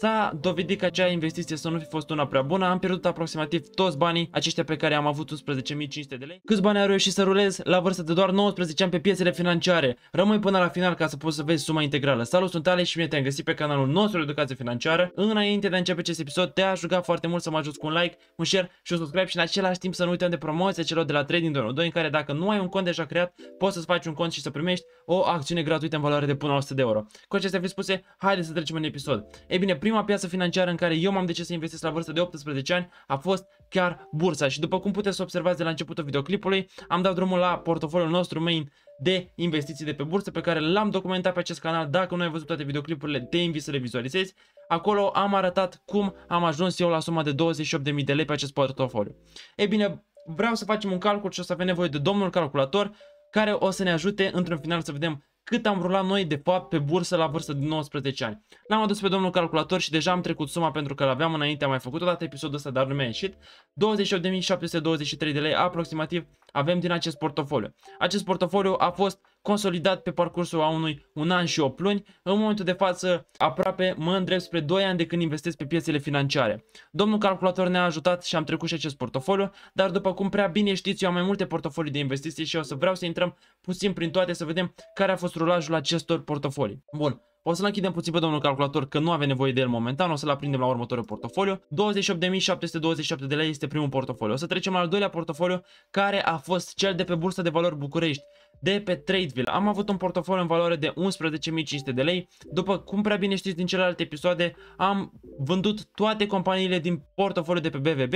s-a dovedit că acea investiție să nu fi fost una prea bună, am pierdut aproximativ toți banii, aceștia pe care am avut 11.500 de lei. Câți bani am reușit să rulez? La vârsta de doar 19 ani pe piețele financiare. Rămâi până la final ca să poți să vezi suma integrală. Salut, sunt Ale și mie te-am găsit pe canalul nostru Educație Financiară. Înainte de a începe acest episod, te a ajutat foarte mult să mă ajuți cu un like, un share și un subscribe și în același timp să nu uităm de promoția celor de la Trading 2, în care dacă nu ai un cont deja creat, poți să-ți faci un cont și să primești o acțiune gratuită în valoare de până la 100 de euro. Cu acestea fi spuse, haideți să trecem în episod. Ei bine, prim prima piață financiară în care eu m-am decis să investesc la vârsta de 18 ani a fost chiar bursa și după cum puteți să observați de la începutul videoclipului, am dat drumul la portofoliul nostru main de investiții de pe bursă pe care l-am documentat pe acest canal. Dacă nu ai văzut toate videoclipurile, te invit să le vizualizezi. Acolo am arătat cum am ajuns eu la suma de 28.000 de lei pe acest portofoliu. Ei bine, vreau să facem un calcul și o să avem nevoie de domnul calculator care o să ne ajute într-un final să vedem cât am rulat noi de fapt pe bursă la vârsta de 19 ani. L-am adus pe domnul calculator și deja am trecut suma pentru că l-aveam înainte, am mai făcut o dată episodul ăsta, dar nu mi-a ieșit. 28.723 de lei aproximativ avem din acest portofoliu. Acest portofoliu a fost consolidat pe parcursul a unui un an și 8 luni. În momentul de față, aproape mă îndrept spre 2 ani de când investesc pe piețele financiare. Domnul calculator ne-a ajutat și am trecut și acest portofoliu, dar după cum prea bine știți, eu am mai multe portofolii de investiții și o să vreau să intrăm puțin prin toate să vedem care a fost rulajul acestor portofolii. Bun, o să-l închidem puțin pe domnul calculator că nu avem nevoie de el momentan, o să-l aprindem la următorul portofoliu. 28.727 de lei este primul portofoliu. O să trecem la al doilea portofoliu care a fost cel de pe Bursa de Valori București de pe Tradeville. Am avut un portofoliu în valoare de 11.500 de lei. După cum prea bine știți din celelalte episoade, am vândut toate companiile din portofoliu de pe BVB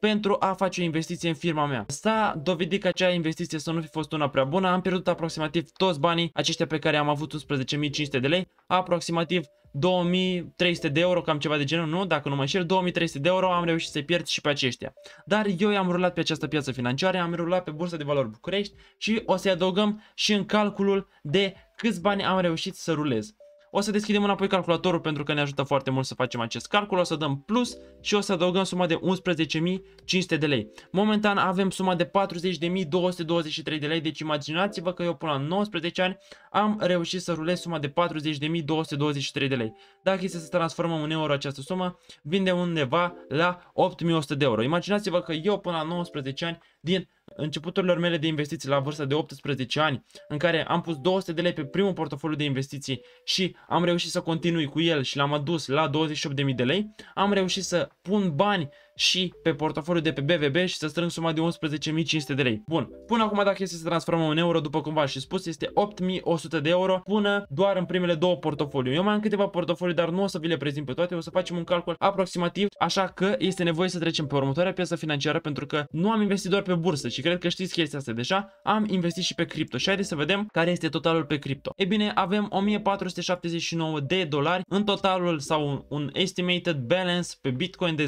pentru a face o investiție în firma mea. S-a dovedit că acea investiție să nu fi fost una prea bună, am pierdut aproximativ toți banii, aceștia pe care am avut 11.500 de lei, aproximativ 2300 de euro, cam ceva de genul, nu? Dacă nu mă șer, 2300 de euro am reușit să pierd și pe aceștia. Dar eu i-am rulat pe această piață financiară, am rulat pe Bursa de Valori București și o să-i adăugăm și în calculul de câți bani am reușit să rulez. O să deschidem înapoi calculatorul pentru că ne ajută foarte mult să facem acest calcul. O să dăm plus și o să adăugăm suma de 11.500 de lei. Momentan avem suma de 40.223 de lei, deci imaginați-vă că eu până la 19 ani am reușit să rulez suma de 40.223 de lei. Dacă este să transformăm în euro această sumă, vinde undeva la 8.100 de euro. Imaginați-vă că eu până la 19 ani din începuturilor mele de investiții la vârsta de 18 ani, în care am pus 200 de lei pe primul portofoliu de investiții și am reușit să continui cu el și l-am adus la 28.000 de lei, am reușit să pun bani și pe portofoliu de pe BVB și să strâng suma de 11.500 de lei. Bun, până acum dacă este să transformăm în euro, după cum v-am și spus, este 8.100 de euro până doar în primele două portofoliu. Eu mai am câteva portofoliu, dar nu o să vi le prezint pe toate, o să facem un calcul aproximativ, așa că este nevoie să trecem pe următoarea piesă financiară pentru că nu am investit doar pe bursă și cred că știți chestia asta deja, am investit și pe cripto și haideți să vedem care este totalul pe cripto. E bine, avem 1479 de dolari în totalul sau un estimated balance pe Bitcoin de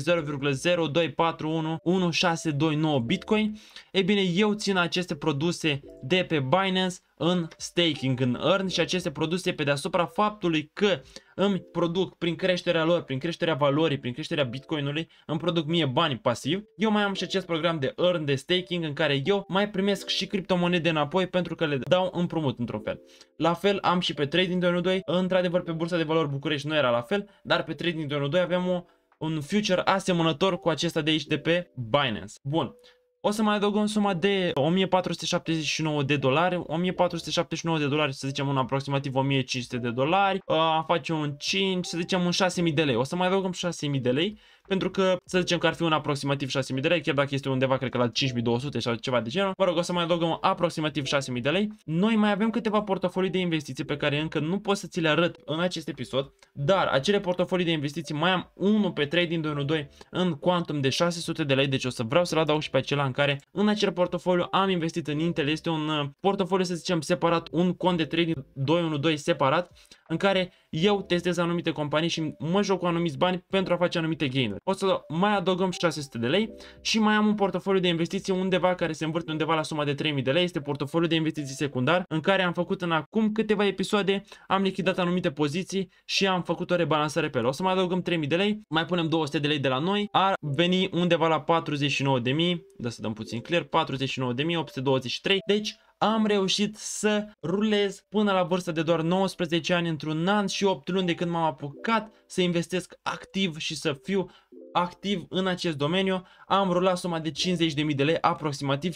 0,0 0241 1629 Bitcoin. Ei bine, eu țin aceste produse de pe Binance în staking, în earn și aceste produse pe deasupra faptului că îmi produc prin creșterea lor, prin creșterea valorii, prin creșterea bitcoinului, îmi produc mie bani pasiv. Eu mai am și acest program de earn, de staking, în care eu mai primesc și criptomonede înapoi pentru că le dau împrumut într-un fel. La fel am și pe Trading 212, într-adevăr pe bursa de valori București nu era la fel, dar pe Trading 212 avem o un future asemănător cu acesta de aici de pe Binance. Bun, o să mai adăugăm suma de 1479 de dolari, 1479 de dolari, să zicem un aproximativ 1500 de dolari, uh, am face un 5, să zicem un 6000 de lei, o să mai adăugăm 6000 de lei pentru că să zicem că ar fi un aproximativ 6000 de lei, chiar dacă este undeva cred că la 5200 sau ceva de genul, mă rog, o să mai adăugăm aproximativ 6000 de lei. Noi mai avem câteva portofolii de investiții pe care încă nu pot să ți le arăt în acest episod, dar acele portofolii de investiții mai am unul pe 3 din 212 în quantum de 600 de lei, deci o să vreau să-l adaug și pe acela în care în acel portofoliu am investit în Intel, este un uh, portofoliu să zicem separat, un cont de trading 212 separat, în care eu testez anumite companii și mă joc cu anumiți bani pentru a face anumite gainuri. O să mai adăugăm 600 de lei și mai am un portofoliu de investiții undeva care se învârte undeva la suma de 3000 de lei, este portofoliu de investiții secundar în care am făcut în acum câteva episoade, am lichidat anumite poziții și am făcut o rebalansare pe el. O să mai adăugăm 3000 de lei, mai punem 200 de lei de la noi, ar veni undeva la 49.000, da să dăm puțin clear, 49.823, deci am reușit să rulez până la vârsta de doar 19 ani într-un an și 8 luni de când m-am apucat să investesc activ și să fiu activ în acest domeniu, am rulat suma de 50.000 de lei, aproximativ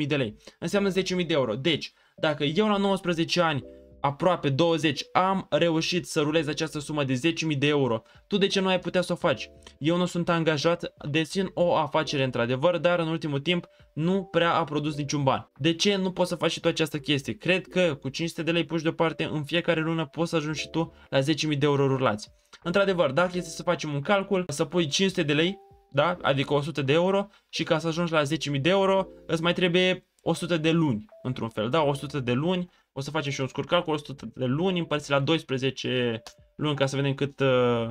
50.000 de lei. Înseamnă 10.000 de euro. Deci, dacă eu la 19 ani aproape 20, am reușit să rulez această sumă de 10.000 de euro. Tu de ce nu ai putea să o faci? Eu nu sunt angajat, dețin o afacere într-adevăr, dar în ultimul timp nu prea a produs niciun ban. De ce nu poți să faci și tu această chestie? Cred că cu 500 de lei puși deoparte în fiecare lună poți să ajungi și tu la 10.000 de euro rulați. Într-adevăr, dacă este să facem un calcul, să pui 500 de lei, da? adică 100 de euro și ca să ajungi la 10.000 de euro îți mai trebuie 100 de luni, într-un fel, da? 100 de luni, o să facem și un scurt calcul, 100 de luni împărțit la 12 luni, ca să vedem cât, uh,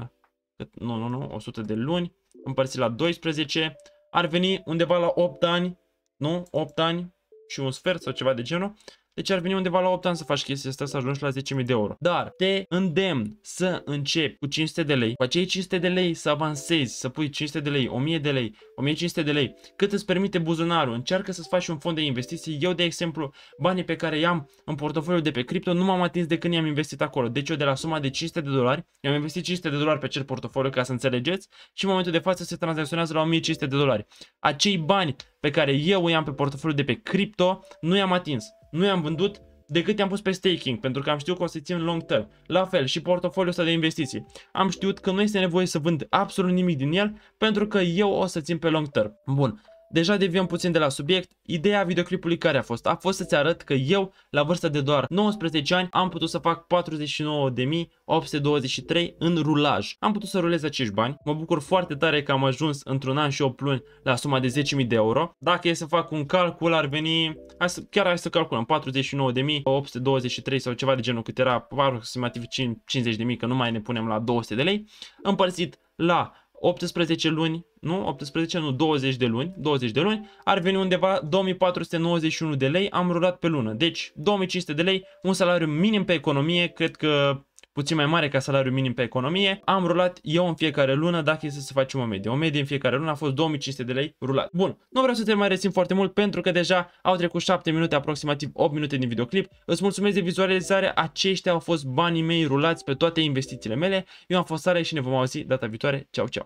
cât nu, nu, nu, 100 de luni împărțit la 12, ar veni undeva la 8 ani, nu? 8 ani și un sfert sau ceva de genul. Deci ar veni undeva la 8 ani să faci chestia asta, să ajungi la 10.000 de euro. Dar te îndemn să începi cu 500 de lei, cu acei 500 de lei să avansezi, să pui 500 de lei, 1000 de lei, 1500 de lei, cât îți permite buzunarul. Încearcă să-ți faci un fond de investiții. Eu, de exemplu, banii pe care i-am în portofoliu de pe cripto nu m-am atins de când i-am investit acolo. Deci eu de la suma de 500 de dolari, i-am investit 500 de dolari pe acel portofoliu ca să înțelegeți și în momentul de față se tranzacționează la 1500 de dolari. Acei bani pe care eu i-am pe portofoliu de pe cripto nu i-am atins nu i-am vândut decât i-am pus pe staking, pentru că am știut că o să țin long term. La fel și portofoliul ăsta de investiții. Am știut că nu este nevoie să vând absolut nimic din el, pentru că eu o să țin pe long term. Bun, Deja deviem puțin de la subiect, ideea videoclipului care a fost? A fost să-ți arăt că eu, la vârsta de doar 19 ani, am putut să fac 49.823 în rulaj. Am putut să rulez acești bani, mă bucur foarte tare că am ajuns într-un an și 8 luni la suma de 10.000 de euro. Dacă e să fac un calcul, ar veni, hai să, chiar hai să calculăm, 49.823 sau ceva de genul cât era aproximativ 50.000, că nu mai ne punem la 200 de lei, împărțit la 18 luni, nu, 18, nu, 20 de luni, 20 de luni, ar veni undeva 2491 de lei am rulat pe lună. Deci 2500 de lei, un salariu minim pe economie, cred că puțin mai mare ca salariul minim pe economie, am rulat eu în fiecare lună, dacă este să facem o medie. O medie în fiecare lună a fost 2500 de lei rulat. Bun, nu vreau să te mai rețin foarte mult pentru că deja au trecut 7 minute, aproximativ 8 minute din videoclip. Îți mulțumesc de vizualizare, aceștia au fost banii mei rulați pe toate investițiile mele. Eu am fost Sare și ne vom auzi data viitoare. Ceau, ceau!